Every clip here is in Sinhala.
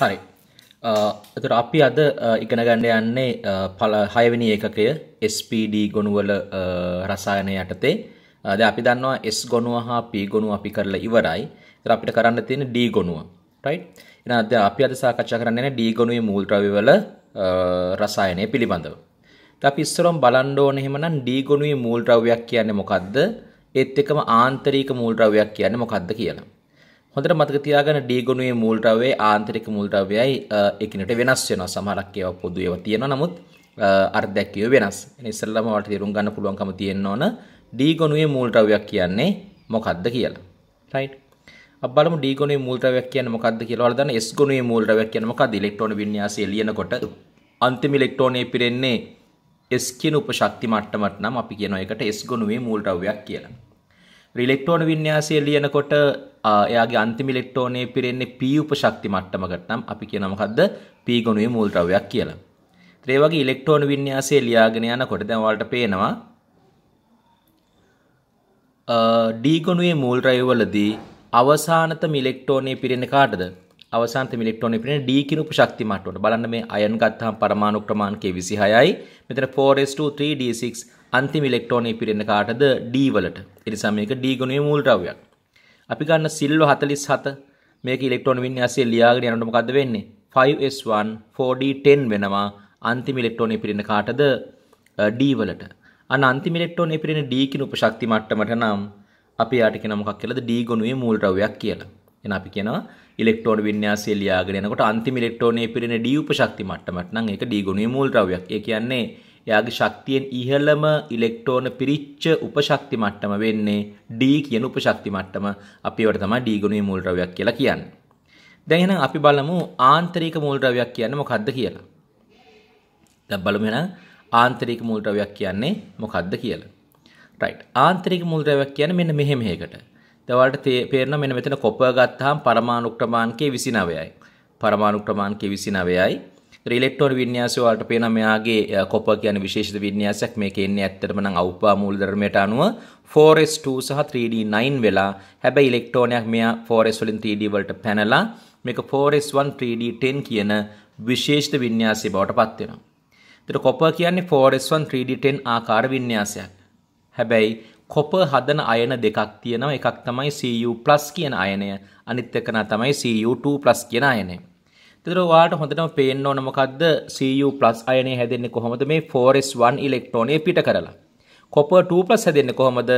හරි එතට අපි අද ඉගෙන ගණ්ඩ යන්නේ පල හයවැනි ඒකකය SPD ගොනුවල රසායනය යටතේ අද අපි දන්නවා S ගොනුව හා P ගොනුව අපි කරලා ඉවරයි එතට අපිට කරන්න තියෙන D ගොනුව right එහෙනම් අද අපි අද සාකච්ඡා කරන්න යන්නේ D ගොනුවේ මූල් ද්‍රව්‍ය වල රසායනය පිළිබඳව ඉතින් අපි ඉස්සරම් බලන්න ඕනේ එහෙමනම් D ගොනුවේ මූල් ද්‍රව්‍යයක් කියන්නේ මොකද්ද ඒත් එක්කම ආන්තරික මූල් ද්‍රව්‍යයක් කියන්නේ මොකද්ද කියලා හොඳට මතක තියාගන්න D ගුණයේ මූල් ද්‍රව්‍යයේ ආන්තරික මූල් ද්‍රව්‍යයයි එකිනෙකට වෙනස් වෙනවා. සමහරක් ඒවා පොදු ඒවා තියෙනවා. නමුත් අර්ධයක් ඒවා වෙනස්. එනේ ඉස්සෙල්ලාම ඔයාලට තේරුම් ගන්න පුළුවන්කම තියෙන්න ඕන D ගුණයේ මූල් ද්‍රව්‍යයක් කියන්නේ මොකක්ද කියලා. right? අපි බලමු D ගුණයේ මූල් ද්‍රව්‍යයක් කියන්නේ මොකක්ද කියලා. ඔයාලා දන්න S ගුණයේ මූල් ද්‍රව්‍යයක් කියන්නේ මොකක්ද? ඉලෙක්ට්‍රෝන වින්‍යාසය ලියනකොට අන්තිම ඉලෙක්ට්‍රෝනය පිරෙන්නේ S කියන උපශක්ති මට්ටමට නම් අපි කියනවා ඒකට S ගුණයේ මූල් ද්‍රව්‍යයක් කියලා. රිලෙක්ටෝන වින්‍යාසය ලියනකොට එයාගේ අන්තිම ඉලෙක්ට්‍රෝනය පිරෙන්නේ P උපශක්ති මට්ටමකට නම් අපි කියන මොකද්ද P ගුණයේ මූල ද්‍රව්‍යයක් කියලා. ඒ වගේ ඉලෙක්ට්‍රෝන වින්‍යාසය ලියාගෙන යනකොට දැන් ඔයාලට පේනවා ඩීගොනුවේ මූල් රයවලදී අවසානත මිලෙක්ටෝනේ පිරෙන කාටද අවසාන්තම ඉලෙක්ට්‍රෝන ඉපිරෙන D කිනු උපශක්ති මට්ටමට. බලන්න මේ අයන් ගත්තාම පරමාණු ක්‍රමාංක 26යි. මෙතන 4s2 3d6 අන්තිම ඉලෙක්ට්‍රෝන ඉපිරෙන කාටද D වලට. ඒ නිසා මේක D ගුණයේ මූල ද්‍රව්‍යයක්. අපි ගන්න සිල්ව 47 මේක ඉලෙක්ට්‍රෝන වින්‍යාසය ලියාගෙන යනකොට මොකද්ද වෙන්නේ? 5s1 4d10 වෙනවා. අන්තිම ඉලෙක්ට්‍රෝන ඉපිරෙන කාටද D වලට. අන්න අන්තිම ඉලෙක්ට්‍රෝන ඉපිරෙන D කිනු උපශක්ති මට්ටමට නම් අපි යාට කියන මොකක් කියලාද D ගුණයේ මූල ද්‍රව්‍යයක් කියලා. එහෙනම් අපි කියනවා ඉලෙක්ට්‍රෝන වින්‍යාසය ලියාගෙන යනකොට අන්තිම ඉලෙක්ට්‍රෝනයේ පිරෙන d උපශක්ති මට්ටමට නම් ඒක d ගුණයේ මූල ද්‍රව්‍යයක්. ඒ කියන්නේ එයාගේ ශක්තියෙන් ඉහළම ඉලෙක්ට්‍රෝන පිරිච්ච උපශක්ති මට්ටම වෙන්නේ d කියන උපශක්ති මට්ටම. අපි ඒවට තමයි d ගුණයේ මූල ද්‍රව්‍යයක් කියලා කියන්නේ. දැන් එහෙනම් අපි බලමු ආන්තරික මූල ද්‍රව්‍යයක් කියන්නේ මොකක්ද කියලා. දැන් බලමු එහෙනම් ආන්තරික මූල ද්‍රව්‍යයක් කියන්නේ මොකක්ද කියලා. රයිට්. ආන්තරික මූල ද්‍රව්‍යයක් කියන්නේ මෙන්න මෙහෙම එකකට. දවට පේරන මෙන මෙතන කොප ගත්තහම් පරමාණුක්‍රමාන්කේ විසි නවයයි. පරමාණුක්‍රමාන්කේ විසි නවයයි ෙක්ටෝන වින්‍යාසවලට පේන මෙයාගේ කොප කියන විශේෂ වින්‍යාසයක් මේ එන්නේ ඇත්තටමන අවපා මූල්දරමයට අනුව ෆෝරස්2 සහ 3D9 වෙලා හැබැ ඉලෙක්ටෝනයක් මෙයා ෆෝරස් වලින් 3D වලට පැනලා මේක ෆෝරස්1 3D10 කියන විශේෂ වින්‍යාසය බවට පත්වෙනවා. එතකොට කොප කියන්නේ ෆෝරස්1 3D10 ආකාර වින්‍යාසයක්. හැබැයි කොප හදන අයන දෙකක් තියෙනවා එකක් තමයි CU+ කියන අයනය අනිත් එක තමයි CU2+ කියන අයනය. එතකොට ඔයාලට හොඳටම පේන්න ඕන මොකද්ද Cu+ අයනය හැදෙන්නේ කොහොමද මේ 4s1 ඉලෙක්ට්‍රෝනය පිට කරලා. copper 2+ හැදෙන්නේ කොහොමද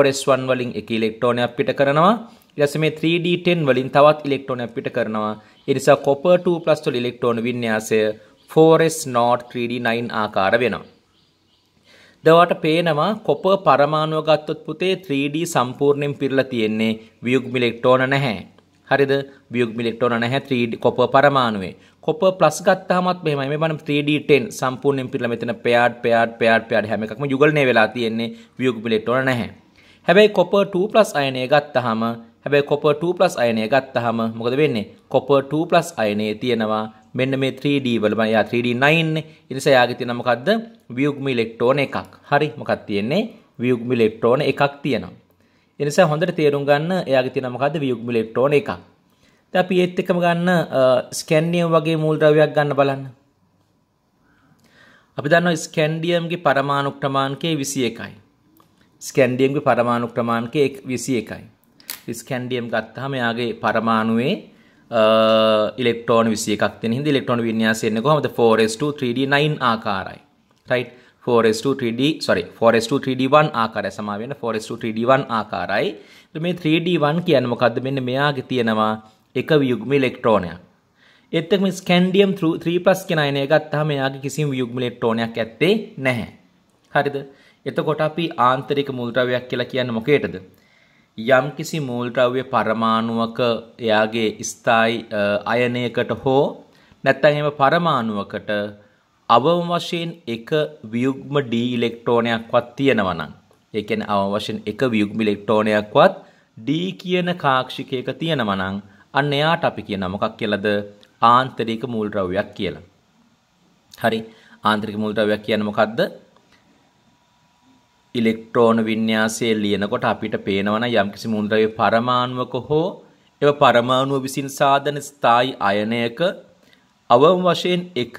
4s1 වලින් එක ඉලෙක්ට්‍රෝනයක් පිට කරනවා. ඊට පස්සේ මේ 3d10 වලින් තවත් ඉලෙක්ට්‍රෝනයක් පිට කරනවා. ඒ නිසා copper 2+ වල ඉලෙක්ට්‍රෝන වින්‍යාසය 4s0 3d9 ආකාර වෙනවා. දවට පේනවා කොප පරමාණුව ගත්තොත් පුතේ 3D සම්පූර්ණයෙන් පිරලා තියෙන්නේ වියුග්ම ඉලෙක්ට්‍රෝන නැහැ. හරිද වියුග්ම ඉලෙක්ට්‍රෝන නැහැ 3D කොප පරමාණුවේ. කොප ප්ලස් ගත්තාමත් මෙහෙමයි. මේ බලන්න 3D10 සම්පූර්ණයෙන් පිරලා මෙතන පෙයාඩ් පෙයාඩ් පෙයාඩ් පෙයාඩ් හැම එකක්ම යුගල්නේ වෙලා තියෙන්නේ වියුග්ම ඉලෙක්ට්‍රෝන නැහැ. හැබැයි කොප 2+ අයනය ගත්තාම හැබැයි කොප 2+ අයනය ගත්තාම මොකද වෙන්නේ? කොප 2+ අයනයේ තියෙනවා මෙන්න මේ 3D වල මම යා 3D9 නේ. ඒ නිසා යාගේ තියෙන මොකද්ද? ව්‍යුග්ම ඉලෙක්ට්‍රෝන එකක්. හරි මොකක්ද තියෙන්නේ? ව්‍යුග්ම ඉලෙක්ට්‍රෝන එකක් තියෙනවා. ඒ නිසා හොඳට තේරුම් ගන්න එයාගේ තියෙන මොකද්ද? ව්‍යුග්ම ඉලෙක්ට්‍රෝන එකක්. දැන් අපි ඒත් එක්කම ගන්න ස්කැන්ඩියම් වගේ මූල් ද්‍රව්‍යයක් ගන්න බලන්න. අපි දන්නවා ස්කැන්ඩියම්ගේ පරමාණු ක්‍රමාංකය 21යි. ස්කැන්ඩියම්ගේ පරමාණු ක්‍රමාංකය 21යි. ස්කැන්ඩියම් ගත්තාම එයාගේ පරමාණුවේ ඉලෙක්ටෝන විසියක්ති හිද ඉලෙක්ට්‍රොන වින්‍යාසයන කොමද 4S239 ආකාරයි රයි 4S2 සොරි 4S231 ආකාරය සමාවෙන 4S231 ආකාරයි මේ 3D1 කියන මොකක්ද මෙන්න මෙයාගේ තියෙනවා එක වියුග්ම ඉලෙක්ට්‍රෝනයක් එත්තම ස්කන්ඩියම් 3+ කෙනයන ගත්තහම යාගේ කිසිම යුග්ම ඉලෙක්ට්‍රෝනයක් ඇත්තේ නැහැ. හරිද? එතකොට අපි ආන්තරික මුල්ද්‍රව්‍යයක් කියලා කියන්නේ මොකේද? යම්කිසි මූල්ද්‍රව්‍ය පරමාණුවක එයාගේ ස්ථායි අයනයකට හෝ නැත්තන් එම පරමාණුවකට අවම වශයෙන් එක වියුග්ම ඩී ඉලෙක්ට්‍රෝනයක්වත් තියෙනවනම් ඒ කියන්නේ අවම වශයෙන් එක වියුග්ම ඉලෙක්ට්‍රෝනයක්වත් ඩී කියන කාක්ෂිකයක තියෙනවනම් අන්න එයාට අපි කියන මොකක් කියලාද ආන්තරික මූල්ද්‍රව්‍යයක් කියලා. හරි. ආන්තරික මූල්ද්‍රව්‍යයක් කියන්නේ මොකද්ද? ඉලෙක්ට්‍රෝන වින්‍යාසයේ ලියනකොට අපිට පේනවන යම්කිසි මූලද්‍රව්‍ය පරමාණුවක හෝ එව පරමාණුව විසින් සාධන ස්ථායි අයනයක අවම වශයෙන් එක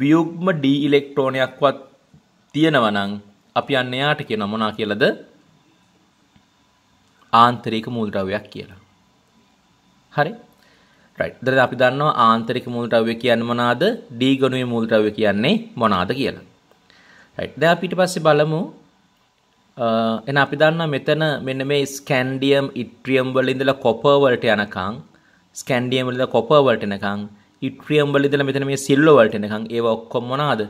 වියුග්ම d ඉලෙක්ට්‍රෝනයක්වත් තියෙනවනම් අපි අන්න එයාට කියන මොනා කියලාද ආන්තරික මූලද්‍රව්‍යයක් කියලා. හරි? right. දැන් අපි දන්නවා ආන්තරික මූලද්‍රව්‍ය කියන්නේ මොනවාද? d ගණුවේ මූලද්‍රව්‍ය කියන්නේ මොනවාද කියලා. right. දැන් අපිට පස්සේ බලමු එන අපි දන්න මෙතන මෙන්න මේ ස්කැන්ඩියම් ඉට්‍රියම් වල ඉඳලා කොපර් වලට යනකම් ස්කැන්ඩියම් වල ඉඳලා කොපර් වලට එනකම් ඉට්‍රියම් වල ඉඳලා මෙතන මේ සිල්ව වලට එනකම් ඒව ඔක්කොම මොනවාද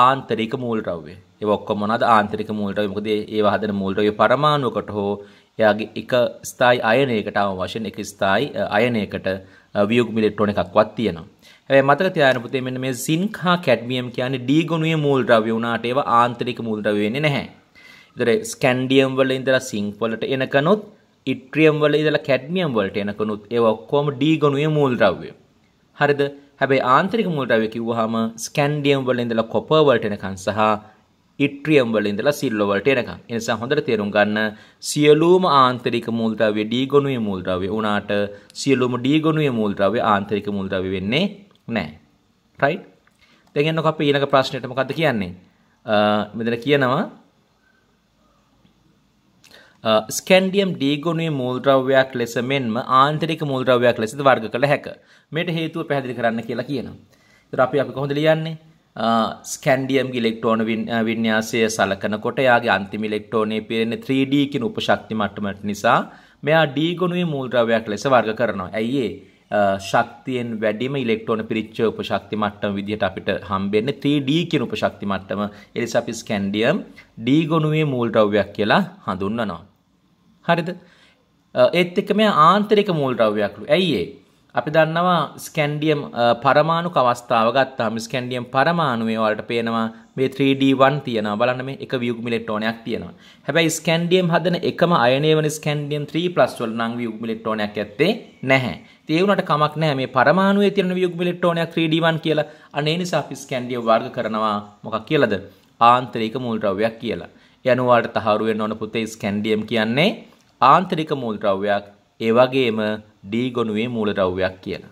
ආන්තරික මූල් ද්‍රව්‍ය. ඒ ඔක්කොම මොනවාද ආන්තරික මූල් ද්‍රව්‍ය. මොකද ඒව හදන මූල් ද්‍රව්‍ය පරමාණුකට හෝ එයාගේ එක ස්ථායි අයනයකට ආව වශයෙන් එක ස්ථායි අයනයකට වියුග්ම ඉලෙක්ට්‍රෝන එකක්වත් තියෙනවා. හැබැයි මතක තියාගන්න පුතේ මෙන්න මේ සින්ක් හා කැඩ්මියම් කියන්නේ ඩී ගුණයේ මූල් ද්‍රව්‍ය වුණාට ඒවා ආන්තරික මූල් ද්‍රව්‍ය වෙන්නේ නැහැ. දර ස්කැන්ඩියම් වල ඉඳලා සිංක් වලට එනකනොත් ඉට්‍රියම් වල ඉඳලා කැඩ්මියම් වලට එනකනොත් ඒවා ඔක්කොම D ගණුවේ මූල් ද්‍රව්‍ය. හරිද? හැබැයි ආන්තරික මූල් ද්‍රව්‍ය කිව්වහම ස්කැන්ඩියම් වල ඉඳලා කොපර් වලට එනකන් සහ ඉට්‍රියම් වල ඉඳලා සිල්වර් වලට එනකන්. ඒ නිසා හොඳට තේරුම් ගන්න සියලුම ආන්තරික මූල් ද්‍රව්‍ය D ගණුවේ මූල් ද්‍රව්‍ය වුණාට සියලුම D ගණුවේ මූල් ද්‍රව්‍ය ආන්තරික මූල් ද්‍රව්‍ය වෙන්නේ නැහැ. right? දැන් යන්නකො අපි ඊළඟ ප්‍රශ්නෙට මොකද්ද කියන්නේ? මෙතන කියනවා ස්කන්ඩියම් ඩීගුණුවේ මූල්ද්‍රව්‍යයක් ලෙස මෙන්ම ආන්තරික මූල්ද්‍රව්‍යයක් ලෙසද වර්ග කළ හැක. මේට හේතුව පැහැදිලි කරන්න කියලා කියනවා. ඒතර අපි අපි කොහොමද ලියන්නේ? ස්කන්ඩියම් ඉලෙක්ට්‍රෝන වින්‍යාසය සලකනකොට එයාගේ අන්තිම ඉලෙක්ට්‍රෝනේ පිරෙන්නේ 3D කියන උපශක්ති මට්ටමට නිසා මෙයා ඩීගුණුවේ මූල්ද්‍රව්‍යයක් ලෙස වර්ග කරනවා. ඇයි ඒ? ශක්තියෙන් වැඩිම ඉලෙක්ට්‍රෝන පිරිච්ච උපශක්ති මට්ටම විදිහට අපිට හම්බෙන්නේ 3D කියන උපශක්ති මට්ටම. ඒ නිසා අපි ස්කන්ඩියම් D ගොනුවේ මූල්ද්‍රව්‍යයක් කියලා හඳුන්වනවා. හරිද ඒත් එක්ක මේ ආන්තරික මූල් ද්‍රව්‍යයක්ලු ඇයි ඒ අපි දන්නවා ස්කැන්ඩියම් පරමාණු අවස්ථාව ගත්තාම ස්කැන්ඩියම් පරමාණුවේ වලට පේනවා මේ 3D1 තියෙනවා බලන්න මේ එක වියුග්ම ඉලෙක්ට්‍රෝනයක් තියෙනවා. හැබැයි ස්කැන්ඩියම් හදන එකම අයනය වෙන ස්කැන්ඩියම් 3+ වල නම් වියුග්ම ඉලෙක්ට්‍රෝනයක් ඇත්තේ නැහැ. ඉතින් ඒ උනට කමක් නැහැ මේ පරමාණුවේ තියෙන වියුග්ම ඉලෙක්ට්‍රෝනයක් 3D1 කියලා. අනේ නිසා අපි ස්කැන්ඩියම් වර්ග කරනවා මොකක් කියලාද? ආන්තරික මූල ද්‍රව්‍යයක් කියලා. යනුවාට තහවුරු වෙන්න ඕන පුතේ ස්කැන්ඩියම් කියන්නේ ආන්තරික මූලද්‍රව්‍යයක් ඒ වගේම D ගොනුවේ මූලද්‍රව්‍යයක් කියලා.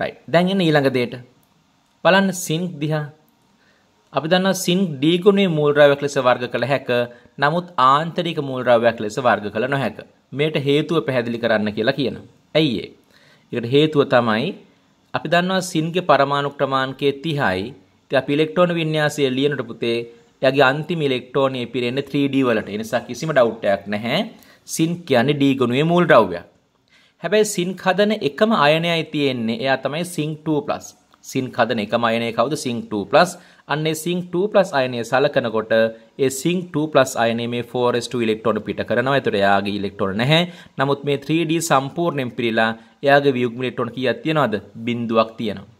right දැන් එන්න ඊළඟ දෙයට බලන්න සින්ක් දිහා අපි දන්නවා සින්ක් D ගුණයේ මූලද්‍රව්‍යයක් ලෙස වර්ග කළ හැක නමුත් ආන්තරික මූලද්‍රව්‍යයක් ලෙස වර්ග කළ නොහැක මේට හේතුව පැහැදිලි කරන්න කියලා කියනවා ඇයි ඒ ඒකට හේතුව තමයි අපි දන්නවා සින්ගේ පරමාණු ක්‍රමාංකය 30යි ඉතින් අපි ඉලෙක්ට්‍රෝන වින්‍යාසය ලියනට පුතේ එයාගේ අන්තිම ඉලෙක්ට්‍රෝනය පිරෙන්නේ 3D වලට. ඒ නිසා කිසිම ඩවුට් එකක් නැහැ. සින් කියන්නේ D ගුණයේ මූල ද්‍රව්‍යයක්. හැබැයි සින්ක් හදන එකම අයනයයි තියෙන්නේ. එයා තමයි සින්ක් 2+. සින්ක් හදන එකම අයනය කවුද සින්ක් 2+. අන්නේ සින්ක් 2+ අයනය සලකනකොට ඒ සින්ක් 2+ අයනය මේ 4s2 ඉලෙක්ට්‍රෝන පිට කරනවා. ඒතර එයාගේ ඉලෙක්ට්‍රෝන නැහැ. නමුත් මේ 3D සම්පූර්ණයෙන් පිරීලා එයාගේ වියුග්ම ඉලෙක්ට්‍රෝන කීයක් තියනවද? බිඳුවක් තියෙනවා.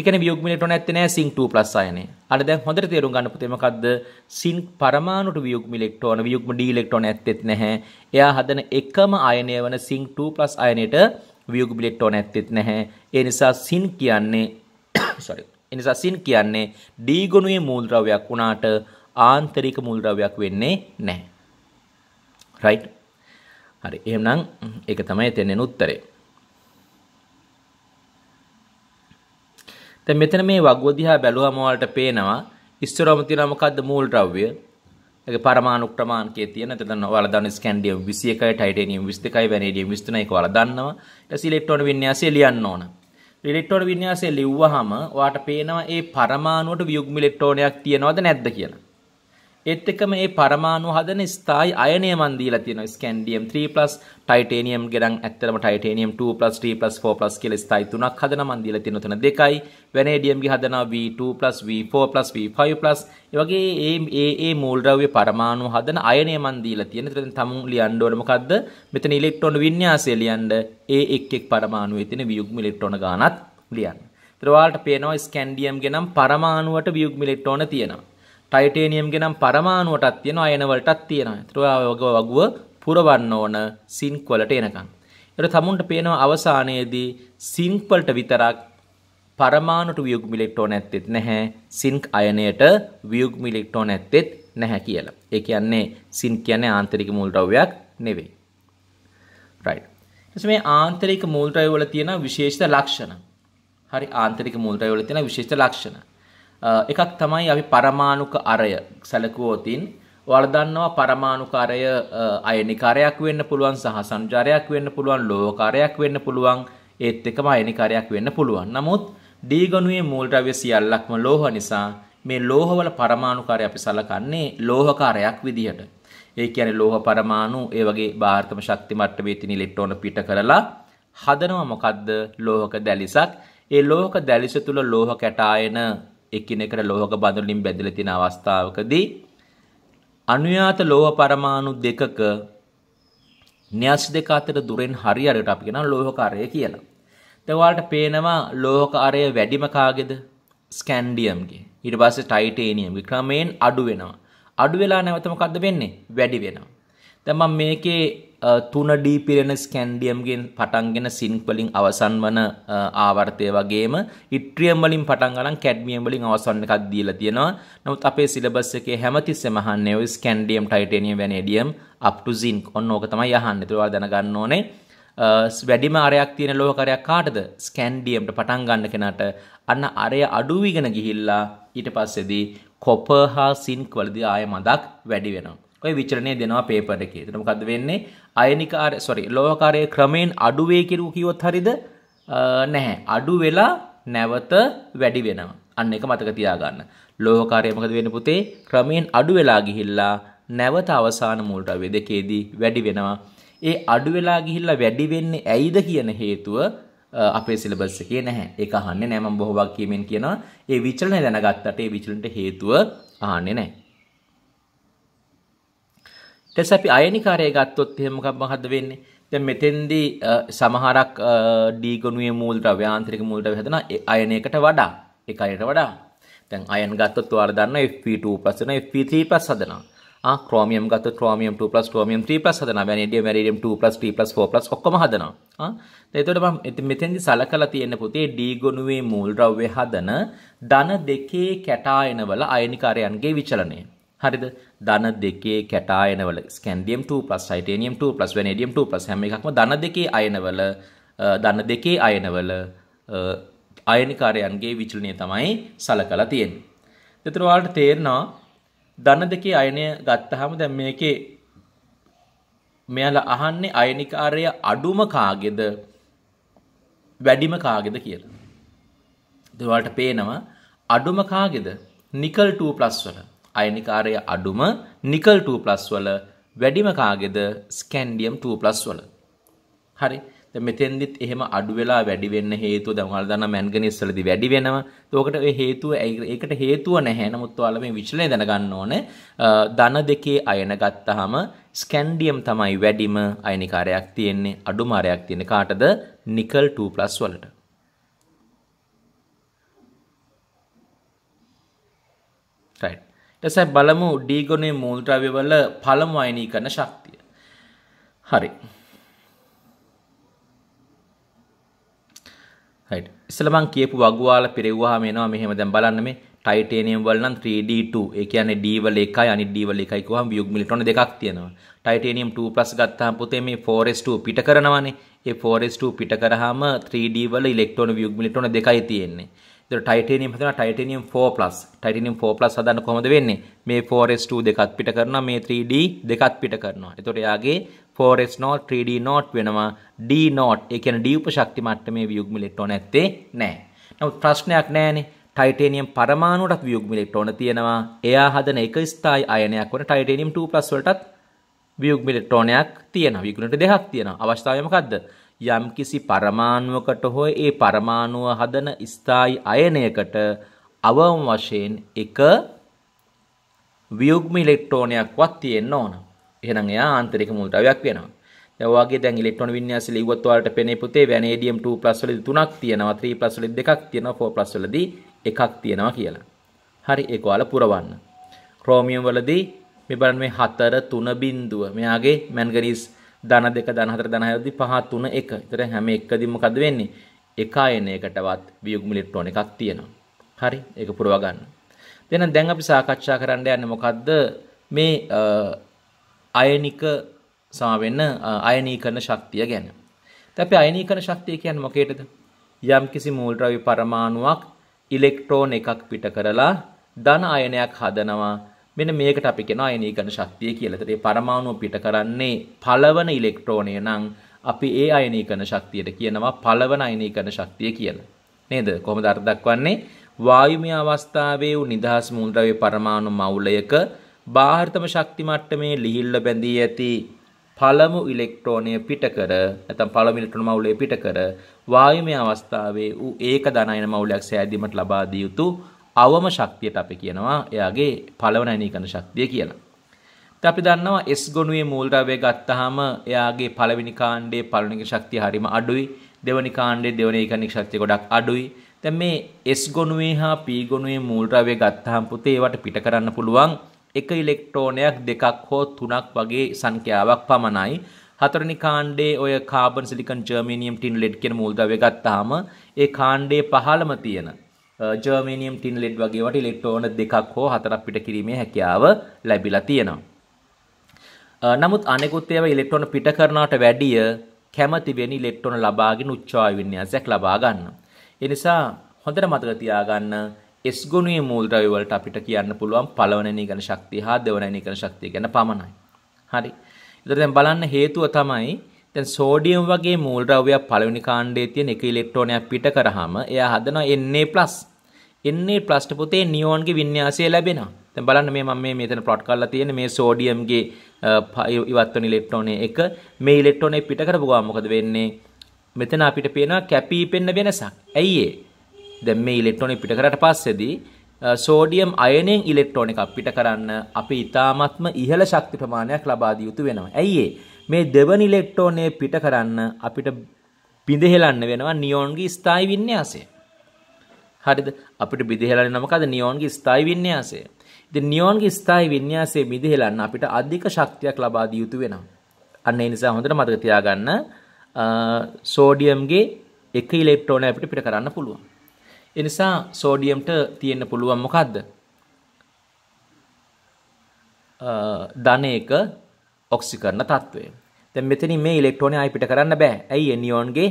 එකන වියගමිලට නැත්තන සිං 2 ප්ලස් අයන අර දැ හොඳ තේරු ගන්න පුතේමකක්ද සින් පරමාණුට වියගම ලෙක්ටෝන වියගම ඩීලෙක්ටෝන ඇත්තෙත් නැහැ එයා හදන එකම අයනය වන සිං 2 ප්ලස් අයනයට වියග බිලෙක්ටෝන ඇත්තෙත් නැහැ ඒ නිසා සින් කියන්නේ සොරි එනිසා සින් කියන්නේ ඩීගොනුවේ මූල්ද්‍රවයක් වුණාට ආන්තරික මුල්ද්‍රවයක් වෙන්නේ නැහැ රයිට් හරි එහෙනම් ඒක තමයි එතෙන්නේ උත්තරේ දැන් මෙතන මේ වගුව දිහා බැලුවම ඔයාලට පේනවා ඉස්සරවම තියෙනවා මොකද්ද මූල ද්‍රව්‍ය? ඒක පරමාණු ක්‍රමාංකයේ තියෙන. එතන ඔයාලා දන්න ස්කැන්ඩියම් 21යි, ටයිටේනියම් 22යි, වැනේඩියම් 23යි ඒක ඔයාලා දන්නවා. ඊට පස්සේ ඉලෙක්ට්‍රෝන වින්‍යාසය ලියන්න ඕන. ඉලෙක්ට්‍රෝන වින්‍යාසය ලිව්වහම ඔයාට පේනවා ඒ පරමාණුවට වියුග්ම ඉලෙක්ට්‍රෝනයක් තියෙනවද නැද්ද කියලා. ඒත් එක්කම මේ පරමාණු හදන ස්ථායි අයනය මන් දීලා තියෙනවා ස්කැන්ඩියම් 3+ ටයිටේනියම් ගෙනම් ඇත්තටම ටයිටේනියම් 2+ 3+ 4+ කියලා ස්ථායි තුනක් හදන මන් දීලා තියෙනවා තුන දෙකයි වෙනේඩියම් ගේ හදනවා V2+ V4+ V5+ ඒ වගේ ඒ ඒ ඒ මූල් ද්‍රව්‍ය පරමාණු හදන අයනය මන් දීලා තියෙන. ඒතරින් තමුන් ලියන්න ඕන මොකද්ද? මෙතන ඉලෙක්ට්‍රෝන වින්‍යාසය ලියන්න ඒ එක් එක් පරමාණුවේ තියෙන වියුග්ම ඉලෙක්ට්‍රෝන ගානක් ලියන්න. ඒතර ඔයාලට පේනවා ස්කැන්ඩියම් ගෙනම් පරමාණුවට වියුග්ම ඉලෙක්ට්‍රෝන තියෙනවා. ටයිටේනියම්ගේ නම් පරමාණුවටත් තියෙනවා අයනවලටත් තියෙනවා. ඒතර ඔය වගුව පුරවන්න ඕන සින්ක් වලට එනකන්. ඒතර තමුන්ට පේනවා අවසානයේදී සින්ක් වලට විතරක් පරමාණුට වියුග්ම ඉලෙක්ට්‍රෝන ඇත්තෙත් නැහැ. සින්ක් අයනයට වියුග්ම ඉලෙක්ට්‍රෝන ඇත්තෙත් නැහැ කියලා. ඒ කියන්නේ සින්ක් කියන්නේ ආන්තරික මූල ද්‍රව්‍යයක් නෙවෙයි. right. ඊට මේ ආන්තරික මූල ද්‍රව්‍ය වල තියෙන විශේෂිත ලක්ෂණ. හරි ආන්තරික මූල ද්‍රව්‍ය වල තියෙන විශේෂිත ලක්ෂණ. එකක් තමයි අපි පරමාණුක අරය සැලකුවෝතින් වලදන්නවා පරමාණුකාරය අයනිකාරයක් වෙන්න පුළුවන් සහ සංජාරයක් වෙන්න පුළුවන් ලෝකාරයක් වෙන්න පුළුවන් ඒත් එකම අයනිකාරයක් වෙන්න පුළුවන් නමුත් දීගනුවේ මූල්ටව්‍ය සියල්ලක්ම ලෝහ නිසා මේ ලෝහවල පරමාණුකාරය අපි සලකන්නේ ලෝහකාරයක් විදිහට ඒ කියන්නේ ලෝහ පරමාණු ඒ වගේ භාරතම ශක්ති මට්ටමේ තියෙන ඉලෙක්ට්‍රෝන පිට කරලා හදනවා මොකද්ද ලෝහක දැලිසක් ඒ ලෝහක දැලිස තුල ලෝහ කැටායන එකිනෙකට ලෝහක බඳුලින් බැඳලා තියෙන අවස්ථාවකදී අනුයාත ලෝහ පරමාණු දෙකක න්‍යාස දෙක අතර දුරෙන් හරියට අපි කියනවා ලෝහක අරය කියලා. දැන් ඔයාලට පේනවා ලෝහක අරය වැඩිම කාගේද? ස්කැන්ඩියම්ගේ. ඊට පස්සේ ටයිටේනියම්ගේ ක්‍රමයෙන් අඩු වෙනවා. අඩු වෙලා නැවත මොකද්ද වෙන්නේ? වැඩි වෙනවා. දැන් මම මේකේ 3D පිරෙන ස්කැන්ඩියම්ගෙන් පටන්ගෙන සින්ක් වලින් අවසන් වන ආවර්තය වගේම ඉට්‍රියම් වලින් පටන් ගන්න කැඩ්මියම් වලින් අවසන් එකක් දීලා තියෙනවා. නමුත් අපේ සිලබස් එකේ හැමතිස්සෙම අහන්නේ ඔය scandium titanium vanadium up to zinc ඔන්න ඕක තමයි අහන්නේ. ඒක දැනගන්න ඕනේ. වැඩිම අරයක් තියෙන ලෝහකරයක් කාටද ස්කැන්ඩියම්ට පටන් ගන්න කෙනාට අන්න අරය අඩුවිගෙන ගිහිල්ලා ඊට පස්සේදී කොපර් හා සින්ක් වලදී ආය මදක් වැඩි වෙනවා. ඔය විචරණය දෙනවා පේපර් එකේ. එතකොට මොකද්ද වෙන්නේ? අයනික ආර sorry ලෝහක ආරයේ ක්‍රමයෙන් අඩු වේ කියලා කිව්වොත් හරියද? නැහැ. අඩු වෙලා නැවත වැඩි වෙනවා. අන්න ඒක මතක තියාගන්න. ලෝහක ආරය මොකද වෙන්නේ පුතේ? ක්‍රමයෙන් අඩු වෙලා ගිහිල්ලා නැවත අවසාන මූල ද්‍රව්‍ය දෙකේදී වැඩි වෙනවා. ඒ අඩු වෙලා ගිහිල්ලා වැඩි වෙන්නේ ඇයිද කියන හේතුව අපේ සිලබස් එකේ නැහැ. ඒක අහන්නේ නැහැ මම බොහෝ වාක්‍යයෙන් කියනවා. ඒ විචලනය දැනගත්තට ඒ විචලනට හේතුව අහන්නේ නැහැ. දැන් අපි අයනිකාරය ගත්තොත් එහෙම මොකක් මොකද්ද වෙන්නේ? දැන් මෙතෙන්දී සමහරක් D ගොනුවේ මූලද්‍රව්‍ය ආන්තරික මූලද්‍රව්‍ය හදන අයනයකට වඩා එක අයනට වඩා. දැන් අයන ගත්තොත් ඔයාලා දන්නවා Fe2+ වෙන Fe3+ හදනවා. ආ ක්‍රෝමියම් ගත්තොත් ක්‍රෝමියම් 2+ ක්‍රෝමියම් 3+ හදනවා. වැනේඩියම් වැනේඩියම් 2+ 3+ 4+ ඔක්කොම හදනවා. ආ දැන් එතකොට මම මෙතෙන්දී සලකලා තියෙන පුතේ D ගොනුවේ මූලද්‍රව්‍ය හදන ධන දෙකේ කැටායන වල අයනිකාරයන්ගේ විචලනය. හරිද? ධන දෙකේ කැටායනවල ස්කැන්ඩියම් 2+ ටයිටේනියම් 2+ වෙනේඩියම් 2+ හැම එකක්ම ධන දෙකේ අයනවල ධන දෙකේ අයනවල අයනිකාරයන්ගේ විචලනය තමයි සලකලා තියෙන්නේ. එතකොට ඔයාලට තේරෙනවා ධන දෙකේ අයනය ගත්තාම දැන් මේකේ මෙයාලා අහන්නේ අයනිකාරය අඩුම කාගේද වැඩිම කාගේද කියලා. ඒකට පේනවා අඩුම කාගේද නිකල් 2+ වල අයනිකාරය අඩුම නිකල් 2+ වල වැඩිම කාගේද ස්කැන්ඩියම් 2+ වල. හරි. දැන් මෙතෙන්දිත් එහෙම අඩු වෙලා වැඩි වෙන්න හේතුව දැන් ඔයාලා දන්නා මැන්ගනීස් වලදී වැඩි වෙනවා. ඒකට ඒ හේතුව ඒකට හේතුව නැහැ. නමුත් ඔයාලා මේ විශ්ලේෂණය දැනගන්න ඕනේ. ධන දෙකේ අයන ගත්තාම ස්කැන්ඩියම් තමයි වැඩිම අයනිකාරයක් තියෙන්නේ. අඩුම අරයක් තියෙන්නේ කාටද? නිකල් 2+ වලට. ලෙස බලමු D ගුණයේ මූලද්‍රව්‍ය වල පළමු අයනීකරණ ශක්තිය. හරි. right ඉස්සෙල්ලා මම කියපු වගුවාල පෙරෙව්වහම එනවා මෙහෙම දැන් බලන්න මේ ටයිටේනියම් වල නම් 3D2 ඒ කියන්නේ D වල 1යි අනිත් D වල 1යි කිව්වහම වියුග් මිලිටොන දෙකක් තියෙනවා ටයිටේනියම් 2+ ගත්තාම පුතේ මේ 4s2 පිට කරනවානේ ඒ 4s2 පිට කරාම 3D වල ඉලෙක්ට්‍රෝන වියුග් මිලිටොන දෙකයි තියෙන්නේ ඉතින් ටයිටේනියම් හදනවා ටයිටේනියම් 4+ ටයිටේනියම් 4+ හදන්න කොහොමද වෙන්නේ මේ 4s2 දෙකත් පිට කරනවා මේ 3d දෙකත් පිට කරනවා එතකොට එයාගේ 4s not 3d not වෙනවා d not ඒ කියන්නේ d උපශක්ති මට්ටමේ වියුග්ම ඉලෙක්ට්‍රෝන ඇත්තේ නැහැ නමුත් ප්‍රශ්නයක් නැහැනේ ටයිටේනියම් පරමාණුවටත් වියුග්ම ඉලෙක්ට්‍රෝන තියෙනවා එයා හදන එක ස්ථායි අයනයක් වන ටයිටේනියම් 2+ වලටත් වියුග්ම ඉලෙක්ට්‍රෝනයක් තියෙනවා වියුග්ම දෙකක් තියෙනවා අවස්ථාවය මොකද්ද යම්කිසි පරමාණුවකට හෝ ඒ පරමාණුව හදන ස්ථායි අයනයකට අවම වශයෙන් එක වියුග්ම ඉලෙක්ට්‍රෝනයක්වත් තියෙන්න ඕන. එහෙනම් එයා ආන්තරික මුල්තාවයක් වෙනවා. දැන් ඔයගේ දැන් ඉලෙක්ට්‍රෝන වින්‍යාසය ලිව්වත් ඔයාලට පෙනේ පුතේ වැනේඩියම් 2+ වලදී 3ක් තියෙනවා, 3+ වලදී 2ක් තියෙනවා, 4+ වලදී 1ක් තියෙනවා කියලා. හරි ඒක ඔයාලා පුරවන්න. ක්‍රෝමියම් වලදී මේ බලන්න මේ 4 3 බිඳුව. මෙයාගේ මැංගනීස් 0.5 ධන දෙක ධන හතර ධන හයදි පහ තුන එක. ඒතර හැම එකදිම මොකද වෙන්නේ? එක අයන එකටවත් වියුග්ම ඉලෙක්ට්‍රෝන එකක් තියෙනවා. හරි. ඒක පුරවා ගන්න. එහෙනම් දැන් අපි සාකච්ඡා කරන්න යන්නේ මොකද්ද? මේ අයනික සාවෙන්න අයනීකරණ ශක්තිය ගැන. දැන් අපි අයනීකරණ ශක්තිය කියන්නේ මොකේද? යම්කිසි මූලද්‍රව්‍ය පරමාණුවක් ඉලෙක්ට්‍රෝන එකක් පිට කරලා ධන අයනයක් හදනවා. මෙන්න මේකට අපි කියනවා අයනීකරණ ශක්තිය කියලා. ඒතට මේ පරමාණුව පිට කරන්නේ පළවන ඉලෙක්ට්‍රෝනය නම් අපි ඒ අයනීකරණ ශක්තියට කියනවා පළවන අයනීකරණ ශක්තිය කියලා. නේද? කොහොමද අර්ථ දක්වන්නේ? වායුමය අවස්ථාවේ වූ නිදහස් මූලද්‍රව්‍ය පරමාණු මවුලයක බාහිරතම ශක්ති මට්ටමේ ලිහිල්ල බැඳී ඇති පළමු ඉලෙක්ට්‍රෝනය පිටකර නැත්නම් පළමු ඉලෙක්ට්‍රෝන මවුලය පිටකර වායුමය අවස්ථාවේ ඌ ඒක ධනයන මවුලයක් සෑදීමට ලබා දිය යුතු අවම ශක්තියට අපි කියනවා එයාගේ පළවන ඇනීකන ශක්තිය කියලා. ඉතින් අපි දන්නවා S ගොනුවේ මූල ද්‍රව්‍ය ගත්තාම එයාගේ පළවෙනි කාණ්ඩයේ පළවෙනි ශක්තිය හරිම අඩුයි. දෙවෙනි කාණ්ඩයේ දෙවෙනි ඒකනික ශක්තිය ගොඩක් අඩුයි. දැන් මේ S ගොනුවේ හා P ගොනුවේ මූල ද්‍රව්‍ය ගත්තාම පුතේ ඒවට පිට කරන්න පුළුවන් එක ඉලෙක්ට්‍රෝනයක් දෙකක් හෝ තුනක් වගේ සංඛ්‍යාවක් පමණයි. හතරනි කාණ්ඩේ ඔය carbon silicon germanium tin lead කියන මූල්ද්‍රව්‍ය ගත්තාම ඒ කාණ්ඩේ පහළම තියෙන ජර්මනියම් ටින් ලෙඩ් වගේවට ඉලෙක්ට්‍රෝන දෙකක් හෝ හතරක් පිට කිරීමේ හැකියාව ලැබිලා තියෙනවා. නමුත් අනෙකුත් ඒවා ඉලෙක්ට්‍රෝන පිට කරනාට වැඩිය කැමති වෙන ඉලෙක්ට්‍රෝන ලබාගෙන උච්චාය වින්‍යාසයක් ලබා ගන්න. ඒ නිසා හොඳට මතක තියාගන්න S ගුණයේ මූල් ද්‍රව්‍ය වලට අපිට කියන්න පුළුවන් පළවෙනි නීකන ශක්තිය හා දෙවෙනි නීකන ශක්තිය ගැන පමණයි. හරි. ඒතර දැන් බලන්න හේතුව තමයි දැන් සෝඩියම් වගේ මූල් ද්‍රව්‍යයක් පළවෙනි කාණ්ඩයේ තියෙන එක ඉලෙක්ට්‍රෝනයක් පිට කරාම එයා හදනවා Na+ එන්නේ ප්ලස්ට පුතේ නියෝන්ගේ වින්‍යාසය ලැබෙනවා. දැන් බලන්න මේ මම මේ මෙතන ප්ලොට් කරලා තියෙන මේ සෝඩියම්ගේ ඉවත් වෙන ඉලෙක්ට්‍රෝනය එක මේ ඉලෙක්ට්‍රෝනය පිට කරපු ගමන් මොකද වෙන්නේ? මෙතන අපිට පේනවා කැපිපෙන්න වෙනසක්. ඇයි ඒ? දැන් මේ ඉලෙක්ට්‍රෝනය පිට කරාට පස්සේදී සෝඩියම් අයනෙන් ඉලෙක්ට්‍රෝන එකක් පිට කරන්න අපි ඉතාමත්ම ඉහළ ශක්ති ප්‍රමාණයක් ලබා දිය යුතු වෙනවා. ඇයි ඒ? මේ දෙවන ඉලෙක්ට්‍රෝනය පිට කරන්න අපිට බිඳහෙලන්න වෙනවා නියෝන්ගේ ස්ථායි වින්‍යාසය. හරිද අපිට බිදිහෙලන්න මොකද නියෝන්ගේ ස්ථායි වින්‍යාසය. ඉතින් නියෝන්ගේ ස්ථායි වින්‍යාසයේ බිදිහෙලන්න අපිට අධික ශක්තියක් ලබා දිය යුතු වෙනවා. අන්න ඒ නිසා හොඳට මතක තියාගන්න සෝඩියම්ගේ එක ඉලෙක්ට්‍රෝනය අපිට පිට කරන්න පුළුවන්. ඒ නිසා සෝඩියම්ට තියෙන්න පුළුවන් මොකද්ද? ධන එක ඔක්සිකරණ තත්වය. දැන් මෙතනින් මේ ඉලෙක්ට්‍රෝනය ආයි පිට කරන්න බෑ. ඇයි නියෝන්ගේ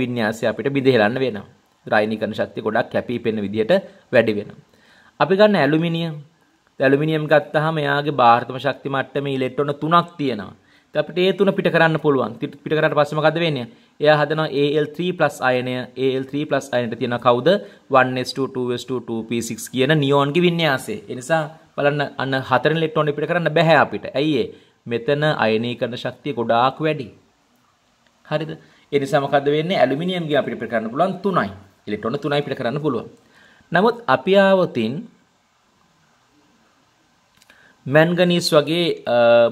වින්‍යාසය අපිට බිඳ හෙලන්න වෙනවා. රයිනිකරණ ශක්තිය ගොඩක් කැපී පෙනෙන විදිහට වැඩි වෙනවා. අපි ගන්න ඇලුමිනියම්. ඇලුමිනියම් ගත්තාම එයාගේ භාරතම ශක්ති මට්ටමේ ඉලෙක්ට්‍රෝන තුනක් තියෙනවා. ඉතින් අපිට ඒ තුන පිට කරන්න පුළුවන්. පිට කරාට පස්සේ මොකද වෙන්නේ? එයා හදනවා Al3+ අයනය. Al3+ අයනට තියෙන කවුද? 1s2 2s2 2p6 කියන නියෝන්ගේ වින්‍යාසය. ඒ නිසා බලන්න අන්න හතරෙන් ඉලෙක්ට්‍රෝන පිට කරන්න බෑ අපිට. ඇයි මෙතන අයනීකරණ ශක්තිය ගොඩාක් වැඩි. හරිද? ඒ නිසා මොකද වෙන්නේ? ඇලුමිනියම්ගේ අපිට පිට කරන්න පුළුවන් 3යි. ඉලෙක්ට්‍රෝන 3යි පිට කරන්න පුළුවන්. නමුත් අපි ආවොතින් මැන්ගනීස් වගේ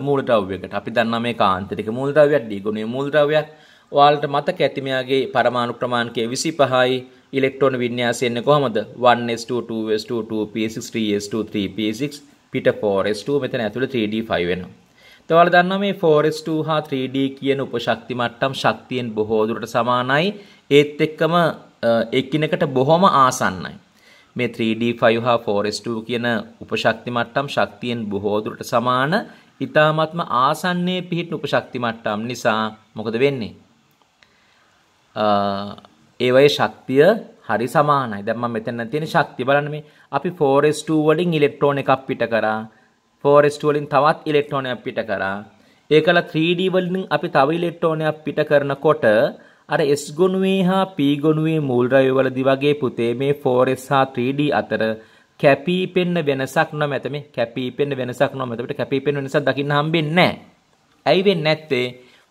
මූලද්‍රව්‍යයකට අපි දන්නා මේ කාන්තික මූලද්‍රව්‍යයක් D ගුණයේ මූලද්‍රව්‍යයක් ඔයාලට මතක ඇති මෙයාගේ පරමාණු ප්‍රමාණකය 25යි ඉලෙක්ට්‍රෝන වින්‍යාසය එන්නේ කොහමද 1s2 2s2 2p6 3s2 3p6 පිට 4s2 මෙතන ඇතුළේ 3d5 වෙනවා. තවල දන්නවා මේ 4s2 හා 3d කියන උපශක්ති මට්ටම් ශක්තියෙන් බොහෝ දුරට සමානයි. ඒත් එක්කම එක්කිනකට බොහොම ආසන්නයි. මේ 3D5 හා 4S2 කියන උපශක්ති මට්ටම් ශක්තියෙන් බොහෝ දුරට සමාන ඊ타ත්ම ආසන්නයේ පිහිටන උපශක්ති මට්ටම් නිසා මොකද වෙන්නේ? ඒවයේ ශක්තිය හරි සමානයි. දැන් මම මෙතන තියෙන ශක්තිය බලන්න මේ අපි 4S2 වලින් ඉලෙක්ට්‍රෝන එකක් පිට කරා. 4S2 වලින් තවත් ඉලෙක්ට්‍රෝනයක් පිට කරා. ඒකලා 3D වලින් අපි තව ඉලෙක්ට්‍රෝනයක් පිට කරනකොට අර S ගොනුවේ හා P ගොනුවේ මූල් රයවලදී වගේ පුතේ මේ 4S හා 3D අතර කැපී පෙනෙන වෙනසක් නොමැත මේ කැපී පෙනෙන වෙනසක් නොමැත අපිට කැපී පෙනෙන වෙනසක් දකින්න හම්බෙන්නේ නැහැ. ඇයි වෙන්නේ නැත්තේ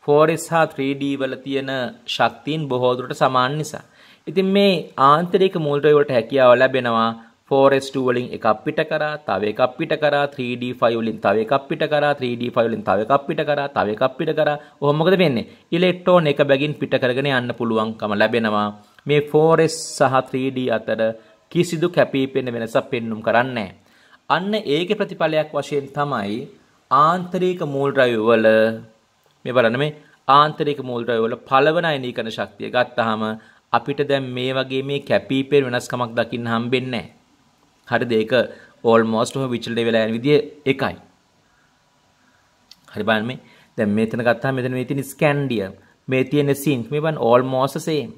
4S හා 3D වල තියෙන ශක්තියන් බොහෝ දුරට සමාන නිසා. ඉතින් මේ ආන්තරික මූල් රයවලට හැකියාව ලැබෙනවා ෆෝරෙස්ට වලින් එකක් පිට කරා තව එකක් පිට කරා 3D5 වලින් තව එකක් පිට කරා 3D5 වලින් තව එකක් පිට කරා තව එකක් පිට කරා ඔහොම මොකද වෙන්නේ ඉලෙක්ට්‍රෝන එක බැගින් පිට කරගෙන යන්න පුළුවන්කම ලැබෙනවා මේ ෆෝරෙස් සහ 3D අතර කිසිදු කැපිපෙන වෙනසක් පෙන්눔 කරන්නේ අන්න ඒකේ ප්‍රතිඵලයක් වශයෙන් තමයි ආන්තරික මූල් ද්‍රව්‍ය වල මේ බලන්න මේ ආන්තරික මූල් ද්‍රව්‍ය වල පළවන අයනීකරණ ශක්තිය ගත්තාම අපිට දැන් මේ වගේ මේ කැපිපෙන වෙනස්කමක් දකින්න හම්බෙන්නේ නැහැ හරි දෙක ඕල්මෝස්ට් ඔහොම විචල්ට වෙලා යන විදිය එකයි. හරි බලන්න මේ දැන් මෙතන ගත්තාම මෙතන මේ තියෙන ස්කැන්ඩියම් මේ තියෙන සින්ක් මේ බලන්න ඕල්මෝස්ට් සේම්.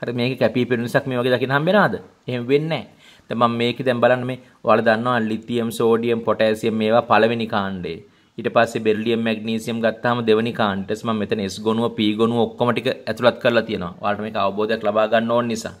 හරි මේක කැපී පෙනෙන නිසාක් මේ වගේ දකින්න හම්බ වෙනවද? එහෙම වෙන්නේ නැහැ. දැන් මම මේක දැන් බලන්න මේ ඔයාලා දන්නවා ලිතියම්, සෝඩියම්, පොටෑසියම් මේවා පළවෙනි කාණ්ඩේ. ඊට පස්සේ බෙරිලියම් මැග්නීසියම් ගත්තාම දෙවෙනි කාණ්ඩට මම මෙතන S ගොනුව P ගොනුව ඔක්කොම ටික ඇතුළත් කරලා තියෙනවා. ඔයාලට මේක අවබෝධයක් ලබා ගන්න ඕන නිසා.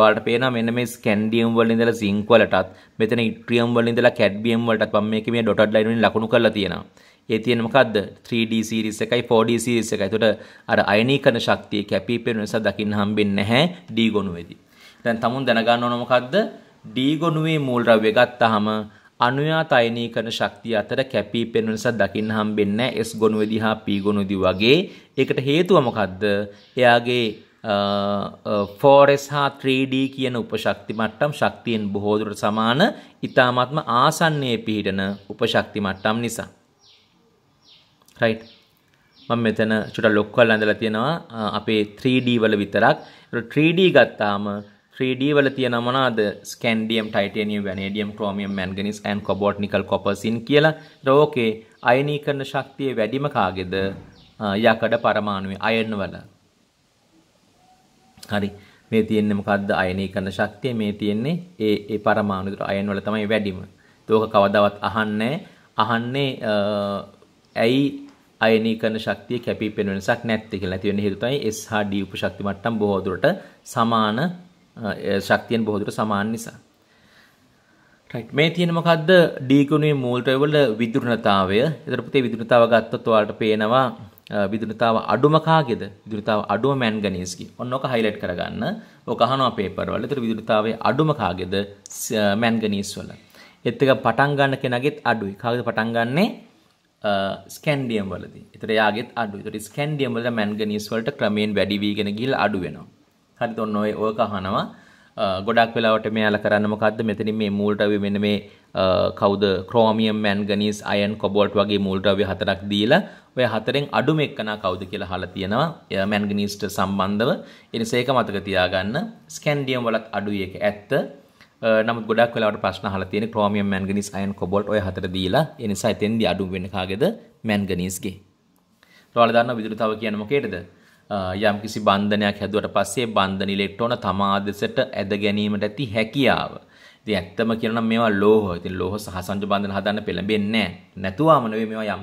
ඔයාලට පේනවා මෙන්න මේ ස්කැන්ඩියම් වල ඉඳලා සින්ක් වලටත් මෙතන ඉට්‍රියම් වල ඉඳලා කැඩ්මියම් වලටත් මම මේකේ මේ ඩොටඩ් ලයින් වලින් ලකුණු කරලා තියෙනවා. ඒ තියෙන මොකද්ද 3D series එකයි 4D series එකයි. එතකොට අර අයනීකරණ ශක්තිය කැපිපෙන නිසා දකින්න හම්බෙන්නේ නැහැ D ගොනුවේදී. දැන් තමුන් දැනගන්න ඕන මොකද්ද? D ගොනුවේ මූල ද්‍රව්‍ය ගත්තාම අනුයාත අයනීකරණ ශක්තිය අතර කැපිපෙන නිසා දකින්න හම්බෙන්නේ S ගොනුවේදී හා P ගොනුවේදී වගේ. ඒකට හේතුව මොකද්ද? එයාගේ ෆෝරෙස් හා 3D කියන උපශක්ති මට්ටම් ශක්තියෙන් බොහෝ දුරට සමාන ඊ타මාත්ම ආසන්නයේ පිහිටන උපශක්ති මට්ටම් නිසා. right මම මෙතන චුට්ට ලොක් කරලා ඇඳලා තියෙනවා අපේ 3D වල විතරක්. 3D ගත්තාම 3D වල තියෙන මොනවාද? Scandium, titanium, vanadium, chromium, manganese and cobalt, nickel, copper, zinc කියලා. ඒත් ඕකේ අයනීකරණ ශක්තිය වැඩිම කාගේද? යකඩ පරමාණුවේ අයන් වල. හරි මේ තියෙන්නේ මොකද්ද අයනී කරන ශක්තිය මේ තියෙන්නේ ඒ ඒ පරමාණු විතර අයන් වල තමයි වැඩිම. ඒක කවදාවත් අහන්නේ අහන්නේ ඇයි අයනී කරන ශක්තිය කැපී පෙනෙන වෙනසක් නැත්තේ කියලා. ඇති වෙන හේතුව තමයි S හා D උපශක්ති මට්ටම් බොහෝ දුරට සමාන ශක්තියෙන් බොහෝ දුරට සමාන නිසා. right මේ තියෙන මොකද්ද D ගුණයේ මූල්‍රය වල විදුරුණතාවය. ඒතර පුතේ විදුරුණතාව ගත්තොත් ඔයාලට පේනවා විදුලිතාව අඩුම කාගේද? විදුලිතාව අඩුම මැන්ගනීස්ගේ. ඔන්න ඔක හයිලයිට් කරගන්න. ඔක අහනවා පේපර් වල. ඒතර විදුලිතාවේ අඩුම කාගේද? මැන්ගනීස් වල. ඒත් එක පටන් ගන්න කෙනාගෙත් අඩුයි. කාගේද පටන් ගන්නේ? ස්කැන්ඩියම් වලදී. ඒතර යාගෙත් අඩුයි. ඒතර ස්කැන්ඩියම් වල මැන්ගනීස් වලට ක්‍රමයෙන් වැඩි වීගෙන ගිහිල්ලා අඩු වෙනවා. හරිද? ඔන්න ඔය ඔක අහනවා. ගොඩක් වෙලාවට මෙයාල කරන්න මොකක්ද මෙතනින් මේ මූල්ටවි මෙන්න මේ කවුද ක්‍රෝමියම් මැන්ගනීස් අයන් කොබෝට් වගේ මූල්ටවි හතරක් දීලා ඔය හතරෙන් අඩුම එක්කනා කවුද කියලා අහලා තියෙනවා මැන්ගනීස්ට සම්බන්ධව එනිසා ඒක මතක තියාගන්න ස්කැන්ඩියම් වලත් අඩුයි ඒක ඇත්ත නමුත් ගොඩක් වෙලාවට ප්‍රශ්න අහලා තියෙන ක්‍රෝමියම් මැන්ගනීස් අයන් කොබෝල්ට් ඔය හතර දීලා එනිසා එතෙන්දී අඩුම වෙන්නේ කාගේද මැන්ගනීස්ගේ ඔයාලා දන්නවා විදුලි තව කියන්නේ මොකේද යම් කිසි බන්ධනයක් හැදුවට පස්සේ බන්ධන ඉලෙක්ට්‍රෝන තමා දෙසට ඇද ගැනීමට ඇති හැකියාව. ඉතින් ඇත්තම කියනනම් මේවා ලෝහ. ඉතින් ලෝහ සහසංයුජ බන්ධන හදන්න පෙළඹෙන්නේ නැහැ. නැතුවම නෙවෙයි මේවා යම්